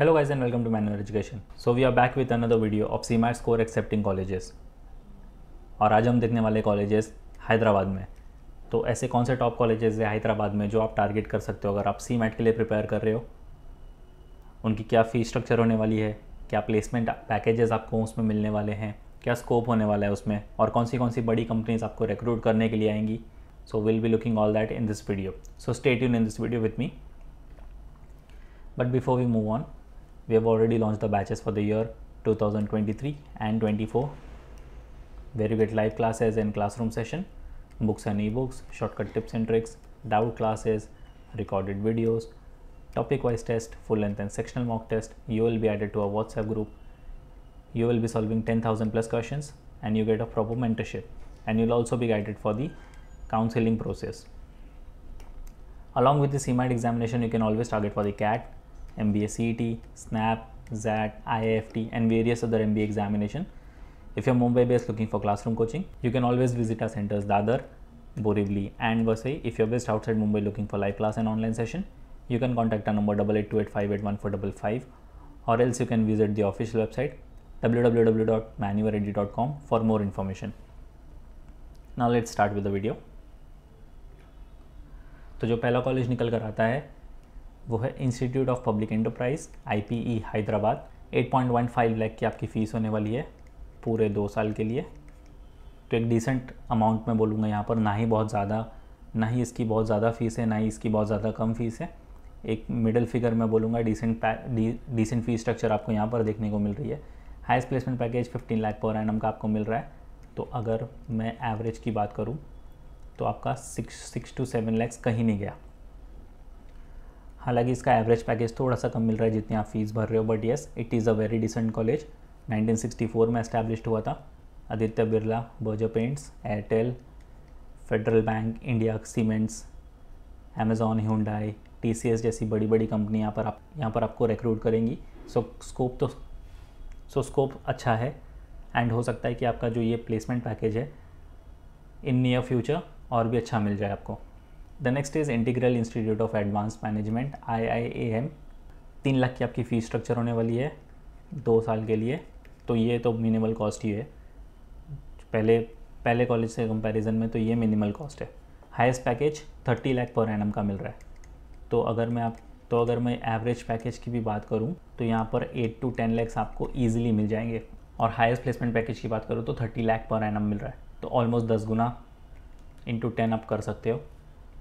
Hello guys and welcome to Manual Education. So we are back with another video of CMAT score accepting colleges. और आज हम देखने वाले colleges Hyderabad में तो ऐसे कौन से टॉप कॉलेजेस हैं हैदराबाद में जो आप टारगेट कर सकते हो अगर आप सी के लिए प्रिपेयर कर रहे हो उनकी क्या फ़ी स्ट्रक्चर होने वाली है क्या प्लेसमेंट पैकेजेस आपको उसमें मिलने वाले हैं क्या स्कोप होने वाला है उसमें और कौन सी कौन सी बड़ी कंपनीज आपको रिक्रूट करने के लिए आएंगी so will be looking all that in this video so stay tune in this video with me but before we move on we have already launched the batches for the year 2023 and 24 where you get live classes and classroom session books and ebooks shortcut tips and tricks doubt classes recorded videos topic wise test full length and sectional mock test you will be added to a whatsapp group you will be solving 10000 plus questions and you get a proper mentorship and you'll also be guided for the counseling process along with the CMAT examination you can always target for the CAT MBA CET, SNAP, ZAT, IAFT and various other MBA examination. If you're Mumbai based looking for classroom coaching, you can always visit our centers Dadar, Borivali and Vasai. If you're based outside Mumbai looking for live class and online session, you can contact our number 88285814555 or else you can visit the official website www.manualready.com for more information. Now let's start with the video. तो जो पहला college निकल कर आता है वो है institute of public enterprise I Hyderabad 8.15 lakh की आपकी फ़ीस होने वाली है पूरे दो साल के लिए तो एक डिसेंट अमाउंट में बोलूँगा यहाँ पर ना ही बहुत ज़्यादा ना ही इसकी बहुत ज़्यादा फ़ीस है ना ही इसकी बहुत ज़्यादा कम फ़ीस है एक मिडिल फिगर में बोलूँगा डिसेंट डिसेंट फीस स्ट्रक्चर आपको यहाँ पर देखने को मिल रही है हाइस्ट प्लेसमेंट पैकेज 15 लाख पर एनम का आपको मिल रहा है तो अगर मैं एवरेज की बात करूँ तो आपका six six two seven lakhs कहीं नहीं गया हालांकि इसका एवरेज पैकेज थोड़ा सा कम मिल रहा है जितनी आप फीस भर रहे हो but yes it is a very decent college 1964 में इस्टेब्लिश हुआ था Aditya Birla Berger Paints Airtel Federal Bank India Cements Amazon Hyundai टी जैसी बड़ी बड़ी कंपनी यहाँ पर आप यहाँ पर आपको रिक्रूट करेंगी सो स्कोप तो सो स्कोप अच्छा है एंड हो सकता है कि आपका जो ये प्लेसमेंट पैकेज है इन नियर फ्यूचर और भी अच्छा मिल जाए आपको the next is Integral Institute of Advance Management I I A M तीन लाख की आपकी फ़ीस स्ट्रक्चर होने वाली है दो साल के लिए तो ये तो मिनिमल कॉस्ट ही है पहले पहले कॉलेज से कंपैरिजन में तो ये मिनिमल कॉस्ट है हाईएस्ट पैकेज थर्टी लाख पर एनम का मिल रहा है तो अगर मैं आप तो अगर मैं एवरेज पैकेज की भी बात करूँ तो यहाँ पर एट टू टेन लैक्स आपको ईजिली मिल जाएंगे और हाईएस्ट प्लेसमेंट पैकेज की बात करूँ तो थर्टी लाख पर एनम मिल रहा है तो ऑलमोस्ट दस गुना इंटू टेन आप कर सकते हो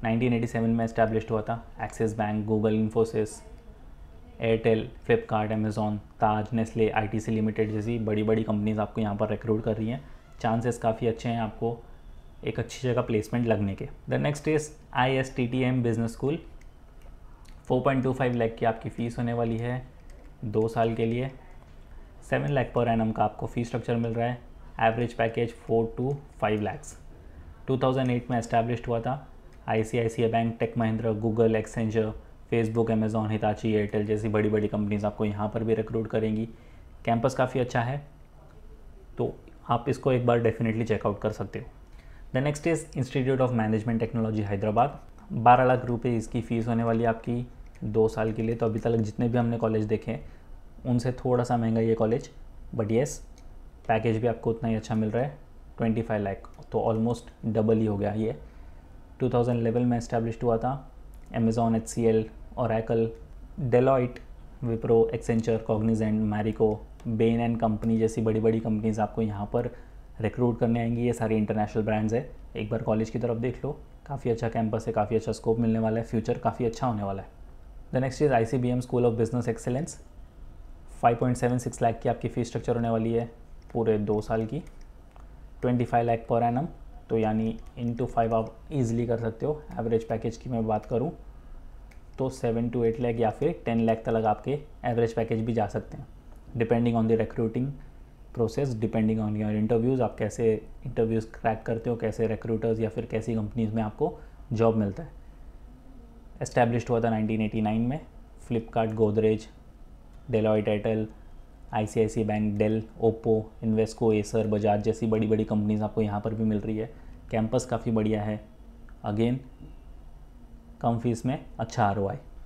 1987 में इस्टेब्लिश हुआ था Axis bank Google Infosys Airtel Flipkart Amazon Taj Nestle ITC limited जैसी बड़ी बड़ी कंपनीज आपको यहाँ पर रिक्रूट कर रही हैं चांसेस काफ़ी अच्छे हैं आपको एक अच्छी जगह प्लेसमेंट लगने के the next is I S T T M business school 4.25 lakh की आपकी फ़ीस होने वाली है दो साल के लिए सेवन लाख पर एनम का आपको फ़ी स्ट्रक्चर मिल रहा है average package four two five lakhs 2008 में इस्टेब्लिश हुआ था I bank tech Mahindra Google Accenture Facebook Amazon Hitachi Airtel जैसी बड़ी बड़ी कंपनीज़ आपको यहाँ पर भी रिक्रूट करेंगी कैंपस काफ़ी अच्छा है तो आप इसको एक बार डेफिनेटली चेकआउट कर सकते हो the next is institute of management technology Hyderabad बारह लाख रुपये इसकी फ़ीस होने वाली आपकी दो साल के लिए तो अभी तक जितने भी हमने कॉलेज देखे उनसे थोड़ा सा महंगा ये कॉलेज बट येस पैकेज भी आपको उतना ही अच्छा मिल रहा है ट्वेंटी फाइव लाख तो ऑलमोस्ट डबल ही हो गया ये लेवल में इस्टेब्लिश हुआ था Amazon H C L Oracle Deloitte Wipro Accenture Cognizant Marico Bain and company जैसी बड़ी बड़ी कंपनीज़ आपको यहाँ पर रिक्रूट करने आएंगी ये सारी इंटरनेशनल ब्रांड्स है एक बार कॉलेज की तरफ देख लो काफ़ी अच्छा कैंपस है काफ़ी अच्छा स्कोप मिलने वाला है फ्यूचर काफ़ी अच्छा होने वाला है the next is I C B M school of business excellence 5.76 lakh की आपकी फ़ीस स्ट्रक्चर होने वाली है पूरे दो साल की 25 लाख पर एनम तो यानी इन टू फाइव आप ईजिली कर सकते हो एवरेज पैकेज की मैं बात करूँ तो सेवन टू एट लैख या फिर टेन लैख तक आपके एवरेज पैकेज भी जा सकते हैं depending on the recruiting process depending on your interviews आप कैसे इंटरव्यूज़ क्रैक करते हो कैसे रिक्रूटर्स या फिर कैसी कंपनीज में आपको जॉब मिलता है एस्टेब्लिश हुआ था 1989 में Flipkart Godrej Deloitte Airtel I bank Dell Oppo Invesco Acer Bajaj जैसी बड़ी बड़ी कंपनीज आपको यहाँ पर भी मिल रही है कैंपस काफ़ी बढ़िया है अगेन कम फीस में अच्छा आर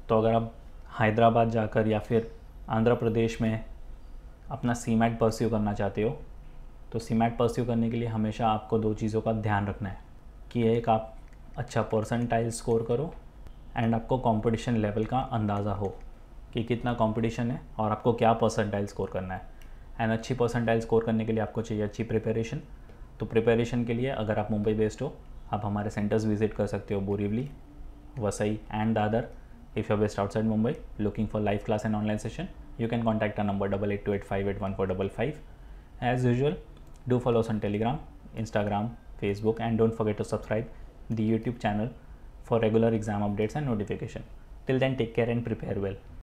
तो अगर आप हैदराबाद जाकर या फिर आंध्र प्रदेश में अपना सी मैट परस्यू करना चाहते हो तो सी मैट परस्यू करने के लिए हमेशा आपको दो चीज़ों का ध्यान रखना है कि एक आप अच्छा परसेंटाइल स्कोर करो एंड आपको कंपटीशन लेवल का अंदाज़ा हो कि कितना कंपटीशन है और आपको क्या परसेंटाइल स्कोर करना है एंड अच्छी परसेंटाइल स्कोर करने के लिए आपको चाहिए अच्छी प्रिपरेशन तो प्रिपरेशन के लिए अगर आप मुंबई बेस्ड हो आप हमारे सेंटर्स विजिट कर सकते हो Borivali Vasai and Dadar if you best outside Mumbai looking for live class and online session you can contact a number double eight two eight five eight one four double five as usual do follow on Telegram Instagram Facebook and don't forget to subscribe the YouTube channel for regular exam updates and notification till then take care and prepare well